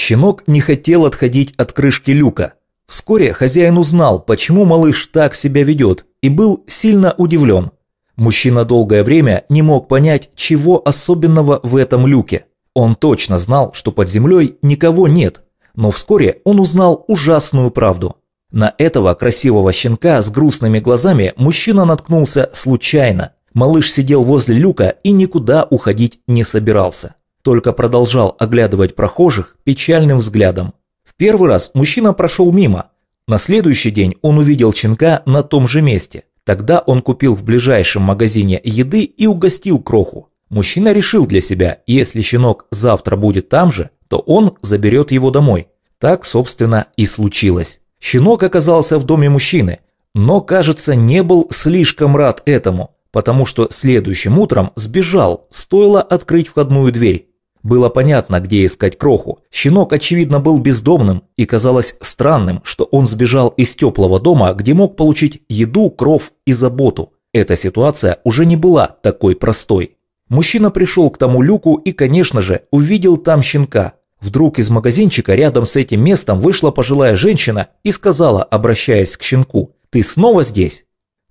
Щенок не хотел отходить от крышки люка. Вскоре хозяин узнал, почему малыш так себя ведет, и был сильно удивлен. Мужчина долгое время не мог понять, чего особенного в этом люке. Он точно знал, что под землей никого нет, но вскоре он узнал ужасную правду. На этого красивого щенка с грустными глазами мужчина наткнулся случайно. Малыш сидел возле люка и никуда уходить не собирался только продолжал оглядывать прохожих печальным взглядом. В первый раз мужчина прошел мимо. На следующий день он увидел щенка на том же месте. Тогда он купил в ближайшем магазине еды и угостил кроху. Мужчина решил для себя, если щенок завтра будет там же, то он заберет его домой. Так, собственно, и случилось. Щенок оказался в доме мужчины, но, кажется, не был слишком рад этому, потому что следующим утром сбежал, стоило открыть входную дверь. Было понятно, где искать кроху. Щенок, очевидно, был бездомным, и казалось странным, что он сбежал из теплого дома, где мог получить еду, кров и заботу. Эта ситуация уже не была такой простой. Мужчина пришел к тому люку и, конечно же, увидел там щенка. Вдруг из магазинчика рядом с этим местом вышла пожилая женщина и сказала, обращаясь к щенку, «Ты снова здесь?»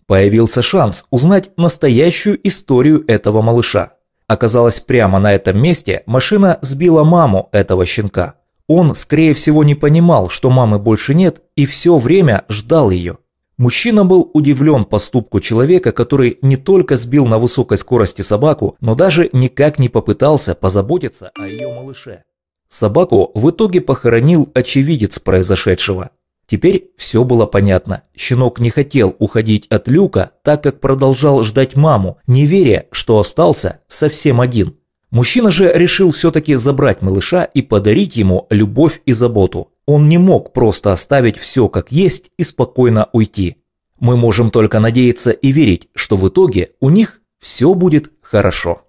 Появился шанс узнать настоящую историю этого малыша. Оказалось, прямо на этом месте машина сбила маму этого щенка. Он, скорее всего, не понимал, что мамы больше нет, и все время ждал ее. Мужчина был удивлен поступку человека, который не только сбил на высокой скорости собаку, но даже никак не попытался позаботиться о ее малыше. Собаку в итоге похоронил очевидец произошедшего – Теперь все было понятно. Щенок не хотел уходить от люка, так как продолжал ждать маму, не веря, что остался совсем один. Мужчина же решил все-таки забрать малыша и подарить ему любовь и заботу. Он не мог просто оставить все как есть и спокойно уйти. Мы можем только надеяться и верить, что в итоге у них все будет хорошо.